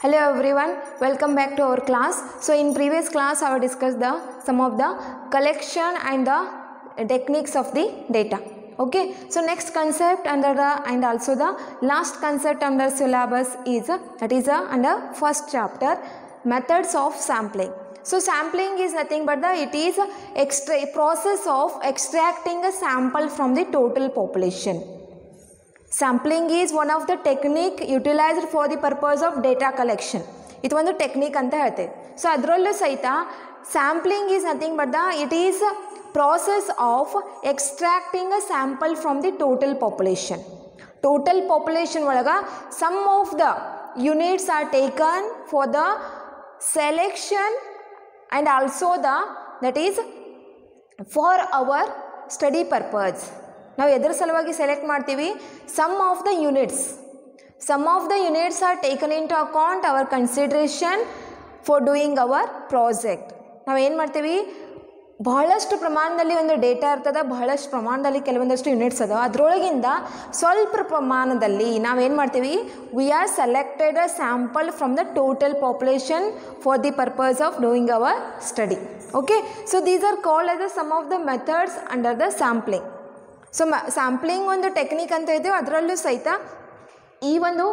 Hello everyone, welcome back to our class. So in previous class I have discussed the some of the collection and the techniques of the data. Okay, so next concept under the and also the last concept under syllabus is that is uh, under first chapter methods of sampling. So sampling is nothing but the it is a extra process of extracting a sample from the total population sampling is one of the technique utilized for the purpose of data collection it one technique so adrallo saita sampling is nothing but the it is process of extracting a sample from the total population total population valaga some of the units are taken for the selection and also the that is for our study purpose ನಾವು ಎದರ ಸಲುವಾಗಿ select ಮಾಡ್ತೀವಿ some of the units some of the units are taken in to account our consideration for doing our project ನಾವೇನು ಮಾಡ್ತೀವಿ ಬಹಳಷ್ಟು ಪ್ರಮಾಣದಲ್ಲಿ ಒಂದು data ಇರ್ತದೆ ಬಹಳಷ್ಟು ಪ್ರಮಾಣದಲ್ಲಿ ಕೆಲವೊಂದಷ್ಟು ಯೂನಿಟ್ಸ್ ಅದಾವೆ ಅದರೊಳಗಿಂದ ಸ್ವಲ್ಪ ಪ್ರಮಾಣದಲ್ಲಿ ನಾವೇನು ಮಾಡ್ತೀವಿ we are selected a sample from the total population for the purpose of doing our study okay so these are called as some of the methods under the sampling so ಮ sampling ಒಂದು technique ಅಂತ ಇದ್ದೀವಿ ಅದರಲ್ಲೂ ಸಹಿತ ಈ ಒಂದು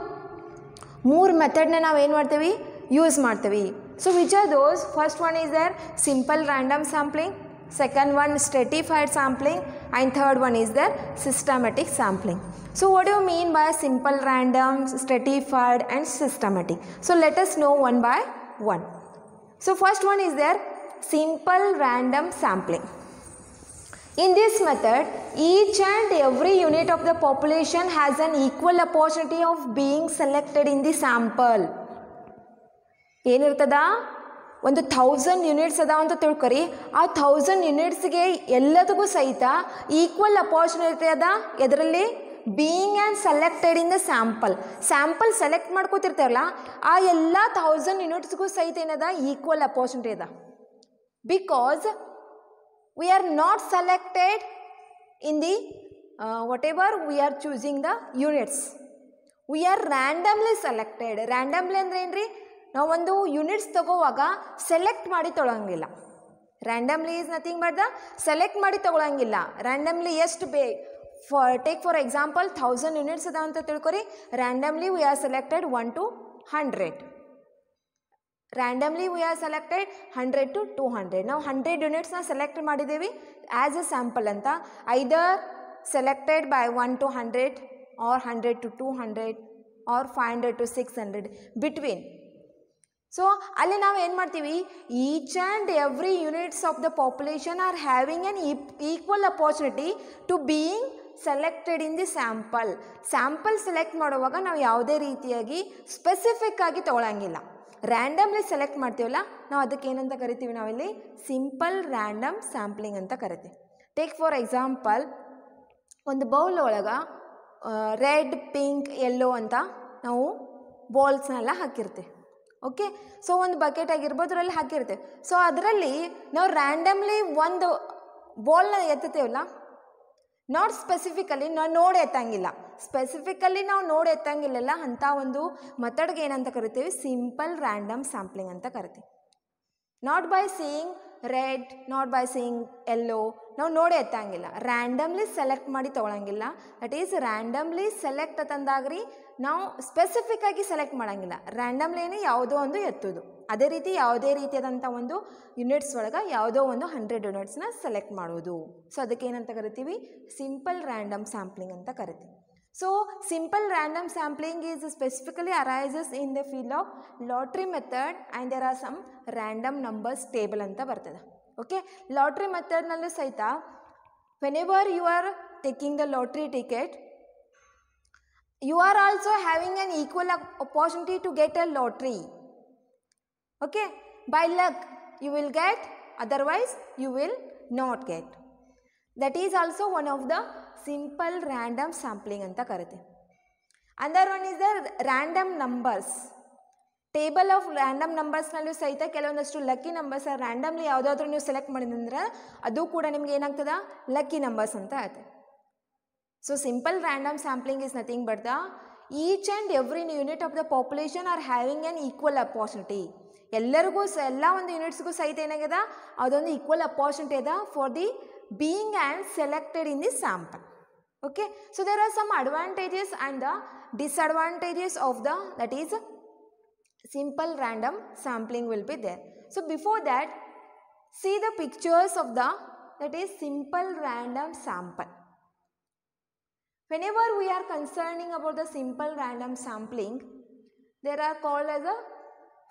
ಮೂರು ಮೆಥಡ್ನ ನಾವು ಏನು ಮಾಡ್ತೀವಿ ಯೂಸ್ ಮಾಡ್ತೀವಿ so which are those first one is the simple random sampling second one stratified sampling and third one is the systematic sampling so what you mean by simple random stratified and systematic so let us know one by one so first one is the simple random sampling in this method each and every unit of the population has an equal opportunity of being selected in the sample ಏನಿರ್ತದ ಒಂದು thousand units ಅದಾವ ಅಂತ ತಿಳ್ಕೊರಿ ಆ thousand ಯುನಿಟ್ಸ್ಗೆ ಎಲ್ಲದಕ್ಕೂ ಸಹಿತ equal opportunity ಅದ ಎದರಲ್ಲಿ being and selected in the sample sample select ಮಾಡ್ಕೋತಿರ್ತಾರಲ್ಲ ಆ ಎಲ್ಲ ಥೌಸಂಡ್ ಯುನಿಟ್ಸ್ಗೂ ಸಹಿತ ಏನದ ಈಕ್ವಲ್ ಅಪಾರ್ಚುನಿಟಿ ಅದ because we are not selected in the uh, whatever we are choosing the units we are randomly selected randomly ಅಂದರೆ ರೀ ನಾವೊಂದು ಒಂದು ಯೂನಿಟ್ಸ್ ತಗೋವಾಗ ಸೆಲೆಕ್ಟ್ ಮಾಡಿ ತೊಗೊಳಂಗಿಲ್ಲ randomly is nothing but the select ಮಾಡಿ ತೊಗೊಳಂಗಿಲ್ಲ ರ್ಯಾಂಡಮ್ಲಿ ಎಷ್ಟು ಬೇ for take for example thousand units ಅದಾವ ಅಂತ ತಿಳ್ಕೊರಿ randomly we are selected one to hundred randomly we are selected hundred to two hundred ನಾವು ಹಂಡ್ರೆಡ್ ಯೂನಿಟ್ಸ್ನ ಸೆಲೆಕ್ಟ್ ಮಾಡಿದ್ದೀವಿ ಆ್ಯಸ್ ಎ ಸ್ಯಾಂಪಲ್ ಅಂತ either selected by one to hundred or hundred to two hundred or five hundred to six hundred between so ಅಲ್ಲಿ ನಾವು ಏನು ಮಾಡ್ತೀವಿ each and every units of the population are having an equal opportunity to being selected in the sample sample select ಮಾಡುವಾಗ ನಾವು ಯಾವುದೇ ರೀತಿಯಾಗಿ specific ಆಗಿ ತೊಗೊಳಂಗಿಲ್ಲ randomly select ಮಾಡ್ತೀವಲ್ಲ ನಾವು ಅದಕ್ಕೆ ಏನಂತ ಕರಿತೀವಿ ನಾವಿಲ್ಲಿ ಸಿಂಪಲ್ ರ್ಯಾಂಡಮ್ ಸ್ಯಾಂಪ್ಲಿಂಗ್ ಅಂತ ಕರಿತೀವಿ ಟೇಕ್ ಫಾರ್ ಎಕ್ಸಾಂಪಲ್ ಒಂದು ಬೌಲ್ ಒಳಗೆ ರೆಡ್ ಪಿಂಕ್ ಎಲ್ಲೋ ಅಂತ ನಾವು ಬೌಲ್ಸ್ನೆಲ್ಲ ಹಾಕಿರ್ತೀವಿ ಓಕೆ ಸೊ ಒಂದು ಬಕೆಟ್ ಆಗಿರ್ಬೋದು ಅದರಲ್ಲಿ ಹಾಕಿರ್ತೀವಿ ಸೊ ಅದರಲ್ಲಿ ನಾವು ರ್ಯಾಂಡಮ್ಲಿ ಒಂದು ಬೌಲ್ನ ಎತ್ತೇವಲ್ಲ ನಾಟ್ ಸ್ಪೆಸಿಫಿಕಲಿ ನಾವು ನೋಡಿ ಎತ್ತಂಗಿಲ್ಲ ಸ್ಪೆಸಿಫಿಕಲಿ ನಾವು ನೋಡಿ ಎತ್ತಂಗಿಲ್ಲಲ್ಲ ಅಂಥ ಒಂದು ಮೆಥಡ್ಗೆ ಏನಂತ ಕರಿತೀವಿ ಸಿಂಪಲ್ ರ್ಯಾಂಡಮ್ ಸ್ಯಾಂಪ್ಲಿಂಗ್ ಅಂತ ಕರಿತೀವಿ not by seeing red not by seeing yellow ನಾವು ನೋಡಿ ಎತ್ತಂಗಿಲ್ಲ ರ್ಯಾಂಡಮ್ಲಿ ಸೆಲೆಕ್ಟ್ ಮಾಡಿ ತೊಗೊಳಂಗಿಲ್ಲ ದಟ್ ಈಸ್ ರ್ಯಾಂಡಮ್ಲಿ ಸೆಲೆಕ್ಟ್ ರೀ ನಾವು ಸ್ಪೆಸಿಫಿಕ್ಕಾಗಿ ಸೆಲೆಕ್ಟ್ ಮಾಡೋಂಗಿಲ್ಲ ರ್ಯಾಂಡಮ್ಲಿನೇ ಯಾವುದೋ ಒಂದು ಎತ್ತೋದು ಅದೇ ರೀತಿ ಯಾವುದೇ ರೀತಿಯಾದಂಥ ಒಂದು ಯುನಿಟ್ಸ್ ಒಳಗೆ ಯಾವುದೋ ಒಂದು ಹಂಡ್ರೆಡ್ ಯುನಿಟ್ಸ್ನ ಸೆಲೆಕ್ಟ್ ಮಾಡೋದು ಸೊ ಅದಕ್ಕೆ ಏನಂತ ಕರಿತೀವಿ ಸಿಂಪಲ್ ರ್ಯಾಂಡಮ್ ಸ್ಯಾಂಪ್ಲಿಂಗ್ ಅಂತ ಕರಿತೀವಿ So simple random sampling is specifically arises in the field of lottery method and there are some random numbers table ಅಂತ ಬರ್ತದೆ ಓಕೆ ಲಾಟ್ರಿ ಮೆಥಡ್ನಲ್ಲೂ ಸಹಿತ when whenever you are taking the lottery ticket, you are also having an equal opportunity to get a lottery okay by luck you will get otherwise you will not get that is also one of the simple random sampling ಅಂತ ಕರಿತೀವಿ another one is the random numbers table of random ನಂಬರ್ಸ್ನಲ್ಲೂ ಸಹಿತ ಕೆಲವೊಂದಷ್ಟು lucky numbers randomly ಯಾವುದಾದ್ರೂ ನೀವು select ಮಾಡಿದಂದ್ರೆ ಅದು ಕೂಡ ನಿಮ್ಗೆ ಏನಾಗ್ತದ ಲಕ್ಕಿ ನಂಬರ್ಸ್ ಅಂತ ಆಗುತ್ತೆ so simple random sampling is nothing but the each and every unit of the population are having an equal opportunity ಎಲ್ಲರಿಗೂ ಎಲ್ಲ ಒಂದು ಯೂನಿಟ್ಸ್ಗೂ ಸಹಿತ ಏನಾಗ್ಯದ ಅದೊಂದು ಈಕ್ವಲ್ ಅಪಾರ್ಚುನಿಟಿ ಅದ for the being and selected in the sample. Okay. So, there are some advantages and the disadvantages of the that is simple random sampling will be there. So, before that see the pictures of the that is simple random sample. Whenever we are concerning about the simple random sampling, there are called as a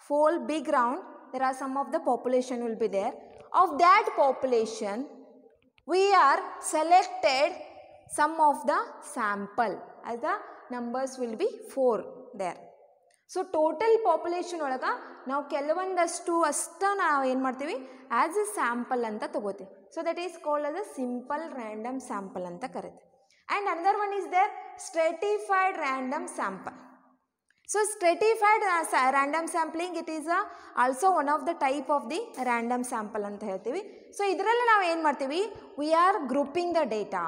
whole big round, there are some of the population will be there. Of that population, we are selected some of the sample ಅದ numbers will be four there so total population ಒಳಗೆ ನಾವು ಕೆಲವೊಂದಷ್ಟು ಅಷ್ಟು ನಾವು ಏನು ಮಾಡ್ತೀವಿ as a sample ಅಂತ ತೊಗೋತೀವಿ so that is called as a simple random sample ಅಂತ ಕರೀತೀವಿ and another one is there stratified random sample so stratified random sampling it is a also one of the type of the random sample ಅಂತ ಹೇಳ್ತೀವಿ so ಇದರಲ್ಲಿ ನಾವು ಏನು ಮಾಡ್ತೀವಿ we are grouping the data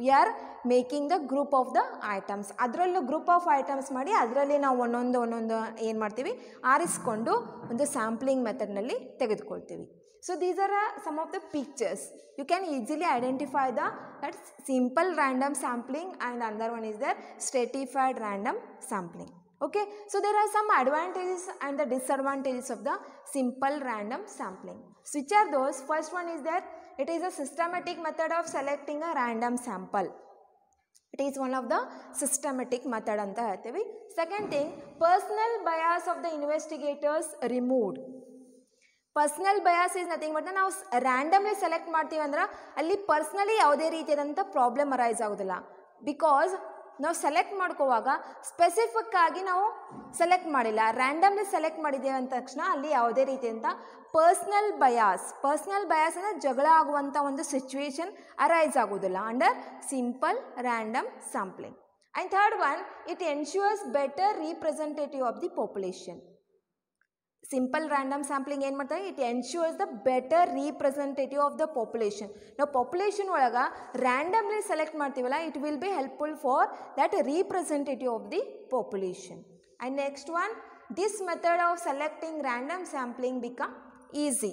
we are making the group of the items ಅದರಲ್ಲೂ group of items ಮಾಡಿ ಅದರಲ್ಲಿ ನಾವು ಒಂದೊಂದು ಒಂದೊಂದು ಏನು ಮಾಡ್ತೀವಿ ಆರಿಸ್ಕೊಂಡು ಒಂದು ಸ್ಯಾಂಪ್ಲಿಂಗ್ ಮೆಥಡ್ನಲ್ಲಿ ತೆಗೆದುಕೊಳ್ತೀವಿ so these are a some of the pictures you can easily identify the that simple random sampling and another one is the stratified random sampling okay so there are some advantages and the disadvantages of the simple random sampling which are those first one is the it is a systematic method of selecting a random sample it is one of the systematic method ಅಂತ ಹೇಳ್ತೀವಿ second thing personal bias of the investigators removed personal bias is nothing but ನಾವು randomly select ಮಾಡ್ತೀವಿ ಅಂದ್ರೆ ಅಲ್ಲಿ personally ಯಾವುದೇ ರೀತಿಯಾದಂಥ problem arise ಆಗೋದಿಲ್ಲ because ನಾವು ಸೆಲೆಕ್ಟ್ ಮಾಡ್ಕೋವಾಗ ಸ್ಪೆಸಿಫಿಕ್ ಆಗಿ ನಾವು ಸೆಲೆಕ್ಟ್ ಮಾಡಿಲ್ಲ ರ್ಯಾಂಡಮ್ಲಿ ಸೆಲೆಕ್ಟ್ ಮಾಡಿದ್ದೇವೆ ಅಂದ ತಕ್ಷಣ ಅಲ್ಲಿ ಯಾವುದೇ ಅಂತ ಪರ್ಸ್ನಲ್ ಬಯಾಸ್ ಪರ್ಸ್ನಲ್ ಬಯಾಸ್ ಅಂದರೆ ಜಗಳ ಆಗುವಂಥ ಒಂದು ಸಿಚುವೇಶನ್ ಅರೈಸ್ ಆಗೋದಿಲ್ಲ under simple random sampling and third one it ensures better representative of the population simple random sampling it ensures the better representative of the population now population olaga randomly select martivala it will be helpful for that representative of the population and next one this method of selecting random sampling become easy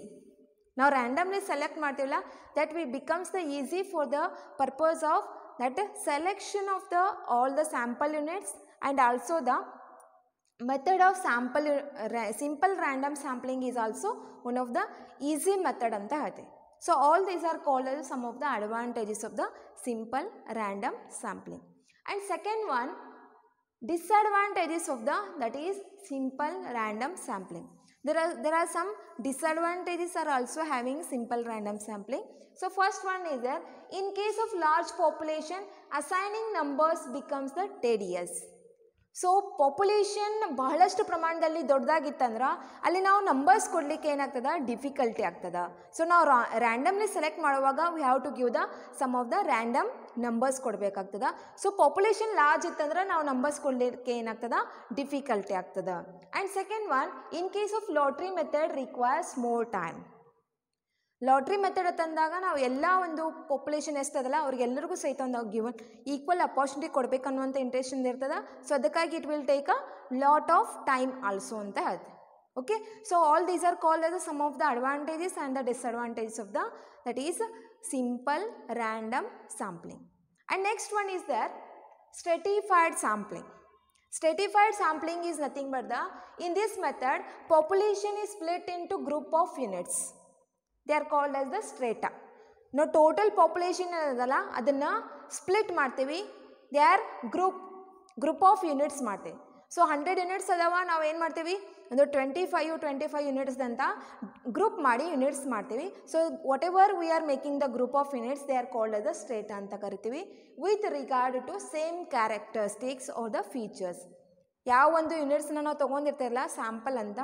now randomly select martivala that will becomes the easy for the purpose of that selection of the all the sample units and also the method of sample simple random sampling is also one of the easy method anta ಹೇಳ್ತೀವಿ so all these are called as some of the advantages of the simple random sampling and second one disadvantages of the that is simple random sampling there are there are some disadvantages are also having simple random sampling so first one is that in case of large population assigning numbers becomes the tedious so population ಬಹಳಷ್ಟು ಪ್ರಮಾಣದಲ್ಲಿ ದೊಡ್ಡದಾಗಿತ್ತಂದ್ರೆ ಅಲ್ಲಿ ನಾವು numbers ಕೊಡಲಿಕ್ಕೆ ಏನಾಗ್ತದೆ difficulty ಆಗ್ತದೆ so ನಾವು ರಾ randomly select ಮಾಡುವಾಗ we have to give the some of the random numbers ಕೊಡಬೇಕಾಗ್ತದೆ ಸೊ ಪಾಪ್ಯುಲೇಷನ್ ಲಾರ್ಜ್ ಇತ್ತಂದ್ರೆ ನಾವು ನಂಬರ್ಸ್ ಕೊಡಲಿಕ್ಕೆ ಏನಾಗ್ತದೆ ಡಿಫಿಕಲ್ಟಿ ಆಗ್ತದೆ and second one in case of lottery method requires more time lottery method ತಂದಾಗ ನಾವು ಎಲ್ಲ ಒಂದು ಪಾಪ್ಯುಲೇಷನ್ ಎಷ್ಟದಲ್ಲ ಅವ್ರಿಗೆಲ್ಲರಿಗೂ ಸಹಿತ ಒಂದು ಗಿವನ್ ಈಕ್ವಲ್ ಅಪಾರ್ಚುನಿಟಿ ಕೊಡಬೇಕನ್ನುವಂಥ ಇಂಟ್ರೆಸ್ಟ್ ಇರ್ತದೆ ಸೊ ಅದಕ್ಕಾಗಿ it will take a lot of time also ಅಂತ ಅದು okay so all these are called as some of the advantages and the disadvantages of the that is simple random sampling and next one is the stratified sampling sampling is nothing but the in this method population is split into group of units they are called as the strata ನಾವು total population ಅದಲ್ಲ ಅದನ್ನು split ಮಾಡ್ತೀವಿ they are group group of units ಮಾಡ್ತೀವಿ so hundred units ಅದಾವ ನಾವು ಏನು ಮಾಡ್ತೀವಿ ಒಂದು twenty five twenty five units ಅಂತ ಗ್ರೂಪ್ ಮಾಡಿ ಯೂನಿಟ್ಸ್ ಮಾಡ್ತೀವಿ so whatever we are making the group of units they are called as the strata ಅಂತ ಕರಿತೀವಿ with regard to same characteristics or the features ಯಾವ ಒಂದು ಯೂನಿಟ್ಸ್ನ ನಾವು ತೊಗೊಂಡಿರ್ತಿರಲ್ಲ ಸ್ಯಾಂಪಲ್ ಅಂತ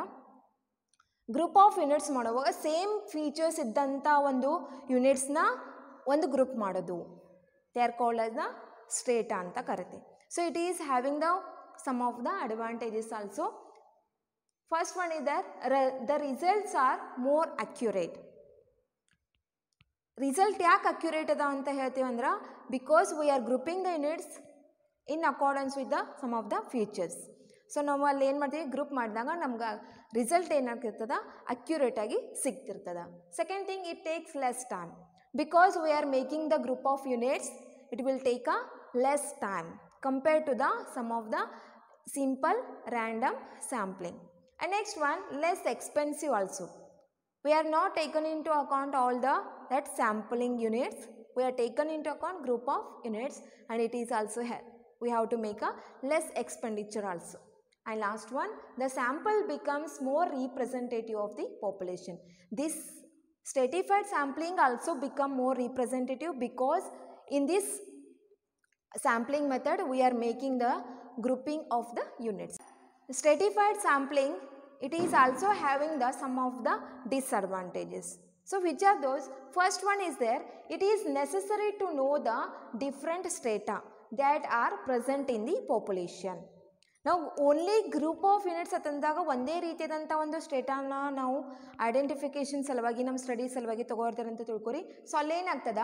ಗ್ರೂಪ್ ಆಫ್ ಯೂನಿಟ್ಸ್ ಮಾಡುವಾಗ ಸೇಮ್ ಫೀಚರ್ಸ್ ಇದ್ದಂಥ ಒಂದು ಯುನಿಟ್ಸ್ನ ಒಂದು ಗ್ರೂಪ್ ಮಾಡೋದು they are called the strata ಅಂತ ಕರಿತೆ so it is having the some of the advantages also first one is there the results are more accurate result ಯಾಕೆ accurate ಅದ ಅಂತ ಹೇಳ್ತೀವಿ because we are grouping the units in accordance with the some of the features so ನಾವು ಅಲ್ಲಿ ಏನು ಮಾಡ್ತೀವಿ group ಮಾಡಿದಾಗ ನಮ್ಗೆ ರಿಸಲ್ಟ್ ಏನಾಗ್ತಿರ್ತದೆ ಅಕ್ಯುರೇಟಾಗಿ ಸಿಗ್ತಿರ್ತದೆ second thing it takes less time because we are making the group of units it will take a less time compare to the some of the simple random sampling and next one less expensive also we not taken in to account all the that sampling units we are taken in to account group of units and it is also here we have to make a less expenditure also And last one, the sample becomes more representative of the population. This stratified sampling also become more representative because in this sampling method we are making the grouping of the units. Stratified sampling it is also having the some of the disadvantages. So which are those? First one is there it is necessary to know the different strata that are present in the population. ನಾವು only group of units ಅಂತಂದಾಗ ಒಂದೇ ರೀತಿಯಾದಂಥ ಒಂದು ಸ್ಟೇಟನ್ನು ನಾವು identification ಸಲುವಾಗಿ ನಮ್ಮ study ಸಲುವಾಗಿ ಅಂತ ತಿಳ್ಕೊರಿ ಸೊ ಅಲ್ಲೇನಾಗ್ತದ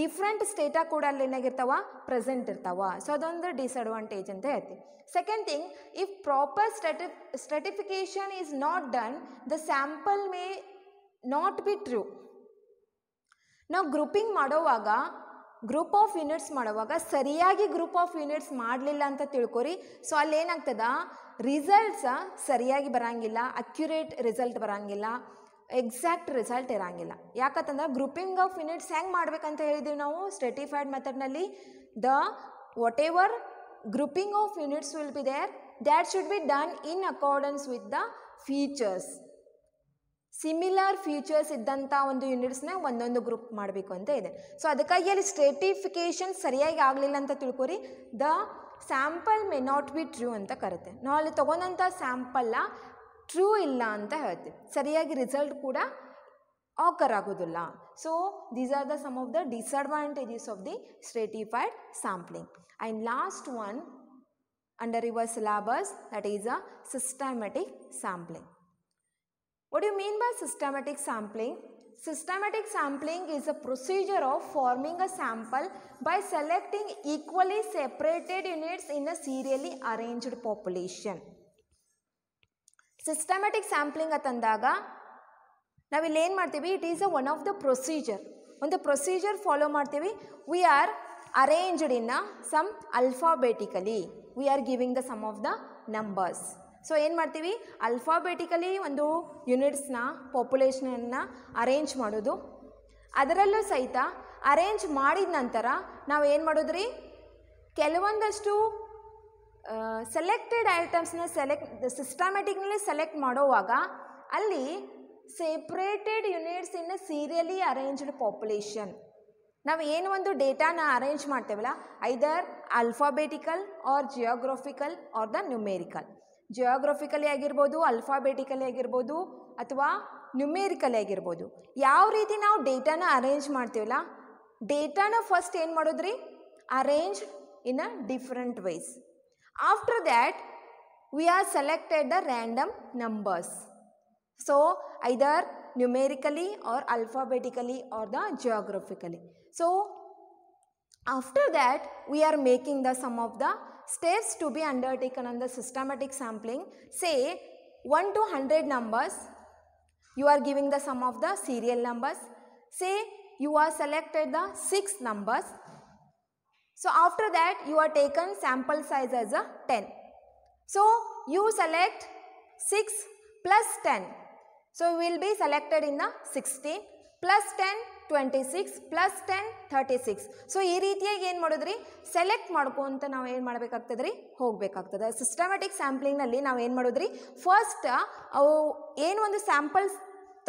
ಡಿಫ್ರೆಂಟ್ ಸ್ಟೇಟ ಕೂಡ ಅಲ್ಲಿ ಏನಾಗಿರ್ತಾವ ಪ್ರೆಸೆಂಟ್ ಇರ್ತಾವ ಸೊ ಅದೊಂದು ಡಿಸ್ಅಡ್ವಾಂಟೇಜ್ ಅಂತ ಹೇಳ್ತಿ ಸೆಕೆಂಡ್ ಥಿಂಗ್ ಇಫ್ ಪ್ರಾಪರ್ ಸ್ಟೆಟಿ stratification is not done the sample may not be true ನಾವು ಗ್ರೂಪಿಂಗ್ ಮಾಡೋವಾಗ ಗ್ರೂಪ್ ಆಫ್ ಯೂನಿಟ್ಸ್ ಮಾಡುವಾಗ ಸರಿಯಾಗಿ ಗ್ರೂಪ್ ಆಫ್ ಯೂನಿಟ್ಸ್ ಮಾಡಲಿಲ್ಲ ಅಂತ ತಿಳ್ಕೊರಿ ಸೊ ಏನಾಗ್ತದ ರಿಸಲ್ಟ್ಸ ಸರಿಯಾಗಿ ಬರೋಂಗಿಲ್ಲ ಅಕ್ಯುರೇಟ್ ರಿಸಲ್ಟ್ ಬರೋಂಗಿಲ್ಲ ಎಕ್ಸಾಕ್ಟ್ ರಿಸಲ್ಟ್ ಇರೋಂಗಿಲ್ಲ ಯಾಕಂತಂದ್ರೆ ಗ್ರೂಪಿಂಗ್ ಆಫ್ ಯೂನಿಟ್ಸ್ ಹೆಂಗೆ ಮಾಡ್ಬೇಕಂತ ಹೇಳಿದೀವಿ ನಾವು ಸ್ಟೆಟಿಫೈಡ್ ಮೆಥಡ್ನಲ್ಲಿ the whatever grouping of units will be there that should be done in accordance with the features similar features ಇದ್ದಂಥ ಒಂದು ಯೂನಿಟ್ಸ್ನ ಒಂದೊಂದು ಗ್ರೂಪ್ ಮಾಡಬೇಕು ಅಂತ ಇದೆ ಸೊ ಅದಕ್ಕಾಗಿ ಅಲ್ಲಿ ಸ್ಟ್ರೇಟಿಫಿಕೇಷನ್ ಸರಿಯಾಗಿ ಆಗಲಿಲ್ಲ ಅಂತ ತಿಳ್ಕೊರಿ the sample may not be true ಅಂತ ಕರುತ್ತೆ ನಾವು ಅಲ್ಲಿ ತೊಗೊಂಡಂಥ ಸ್ಯಾಂಪಲ್ಲ ಟ್ರೂ ಇಲ್ಲ ಅಂತ ಹೇಳ್ತೀವಿ ಸರಿಯಾಗಿ ರಿಸಲ್ಟ್ ಕೂಡ ಆಕರ್ ಆಗೋದಿಲ್ಲ so these are the some of the disadvantages of the stratified sampling and last one under your syllabus that is a systematic sampling What do you mean by systematic sampling? Systematic sampling is a procedure of forming a sample by selecting equally separated units in a serially arranged population. Systematic systematic sampling ಅಂತಂದಾಗ ನಾವಿಲ್ಲಿ ಏನು ಮಾಡ್ತೀವಿ it is a one of the procedure ಒಂದು procedure follow ಮಾಡ್ತೀವಿ we are arranged in a some alphabetically. We are giving the sum of the numbers. So ಏನು ಮಾಡ್ತೀವಿ ಅಲ್ಫಾಬೆಟಿಕಲಿ ಒಂದು ಯುನಿಟ್ಸ್ನ ಪಾಪ್ಯುಲೇಷನನ್ನು arrange ಮಾಡೋದು ಅದರಲ್ಲೂ ಸಹಿತ ಅರೇಂಜ್ ಮಾಡಿದ ನಂತರ ನಾವು ಏನು ಮಾಡೋದ್ರಿ ಕೆಲವೊಂದಷ್ಟು ಸೆಲೆಕ್ಟೆಡ್ ಐಟಮ್ಸ್ನ ಸೆಲೆಕ್ಟ್ ಸಿಸ್ಟಮೆಟಿಕ್ನಲ್ಲಿ ಸೆಲೆಕ್ಟ್ ಮಾಡೋವಾಗ ಅಲ್ಲಿ separated units in serially arranged population ನಾವು ಏನು ಒಂದು ಡೇಟಾನ ಅರೇಂಜ್ ಮಾಡ್ತೇವಲ್ಲ either alphabetical or geographical or the numerical geographically ಆಗಿರ್ಬೋದು ಅಲ್ಫಾಬೆಟಿಕಲಿ ಆಗಿರ್ಬೋದು ಅಥವಾ ನ್ಯೂಮೇರಿಕಲಿ ಆಗಿರ್ಬೋದು ಯಾವ ರೀತಿ ನಾವು ಡೇಟಾನ ಅರೇಂಜ್ ಮಾಡ್ತೀವಲ್ಲ ಡೇಟಾನ ಫಸ್ಟ್ ಏನು ಮಾಡೋದ್ರಿ arrange in a different ways after that we are selected the random numbers so either numerically or alphabetically or the geographically so After that, we are making the sum of the steps to be undertaken on the systematic sampling. Say 1 to 100 numbers, you are giving the sum of the serial numbers. Say you are selected the 6 numbers. So after that, you are taken sample size as a 10. So you select 6 plus 10. So will be selected in the 16 plus 10 twenty six plus ten thirty six so ಈ ರೀತಿಯಾಗಿ ಏನು ಮಾಡಿದ್ರಿ select ಮಾಡ್ಕೊಂತ ನಾವು ಏನು ಮಾಡಬೇಕಾಗ್ತದ್ರಿ ಹೋಗಬೇಕಾಗ್ತದೆ systematic ಸ್ಯಾಂಪ್ಲಿಂಗ್ನಲ್ಲಿ ನಾವು ಏನು ಮಾಡಿದ್ರಿ ಫಸ್ಟ್ ಅವು ಏನು ಒಂದು ಸ್ಯಾಂಪಲ್ಸ್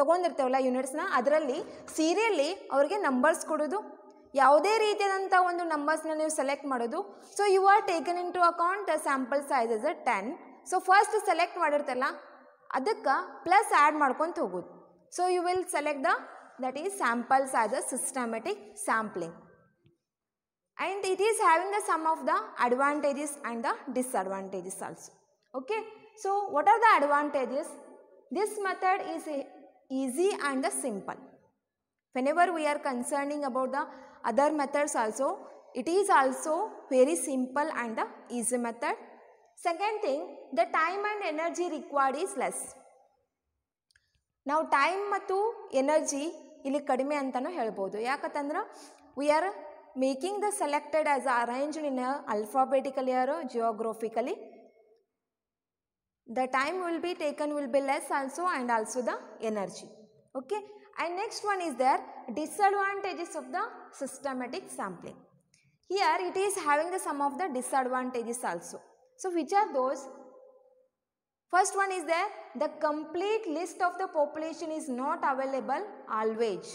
ತೊಗೊಂಡಿರ್ತೇವಲ್ಲ ಯೂನಿಟ್ಸ್ನ ಅದರಲ್ಲಿ ಸೀರಿಯಲ್ಲಿ ಅವ್ರಿಗೆ ನಂಬರ್ಸ್ ಕೊಡೋದು ಯಾವುದೇ ರೀತಿಯಾದಂಥ ಒಂದು ನಂಬರ್ಸ್ನ ನೀವು ಸೆಲೆಕ್ಟ್ ಮಾಡೋದು so you are taken in to account sample size is a ten so first select ಮಾಡಿರ್ತಲ್ಲ ಅದಕ್ಕೆ ಪ್ಲಸ್ ಆ್ಯಡ್ ಮಾಡ್ಕೊತ ಹೋಗೋದು so you will select the that is samples as a systematic sampling. And it is having the sum of the advantages and the disadvantages also. Okay. So, what are the advantages? This method is easy and the simple. Whenever we are concerning about the other methods also, it is also very simple and the easy method. Second thing, the time and energy required is less. Now, time ಮತ್ತು energy ಇಲ್ಲಿ ಕಡಿಮೆ ಅಂತಲೂ ಹೇಳ್ಬೋದು ಯಾಕಂತಂದ್ರೆ we are making the selected as arrange in alphabetically or geographically the time will be taken will be less also and also the energy okay next one is there disadvantages of the systematic sampling here it is having the some of the disadvantages also so which are those First one is there, the complete list of the population is not available always.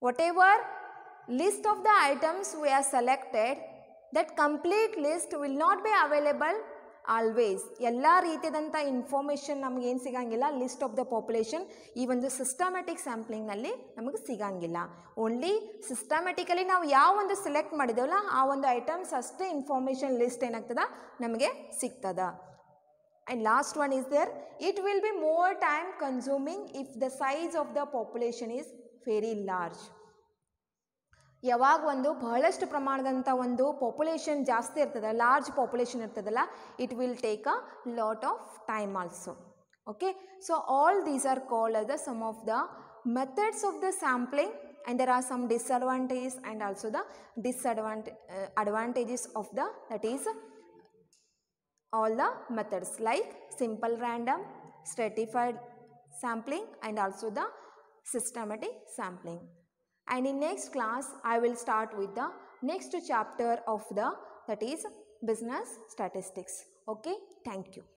Whatever list of the items we are selected, that complete list will not be available always. Yalla eethe dantta information namu geen siga list of the population, even the systematic sampling nalli namu sigangila. Only systematically now yaa vandhu select mađidhavu la, aa vandhu items as the information list enakta da, namage sikta da. And last one is there, it will be more time consuming if the size of the population is very large. ಯಾವಾಗ ಒಂದು ಬಹಳಷ್ಟು ಪ್ರಮಾಣದಂಥ ಒಂದು population ಜಾಸ್ತಿ ಇರ್ತದೆ large population ಇರ್ತದಲ್ಲ it will take a lot of time also okay so all these are called as the some of the methods of the sampling and there are some disadvantages and also the disadvantages uh, of the that is all the methods like simple random, stratified sampling and also the systematic sampling. And in next class, I will start with the next chapter of the that is business statistics. Okay, thank you.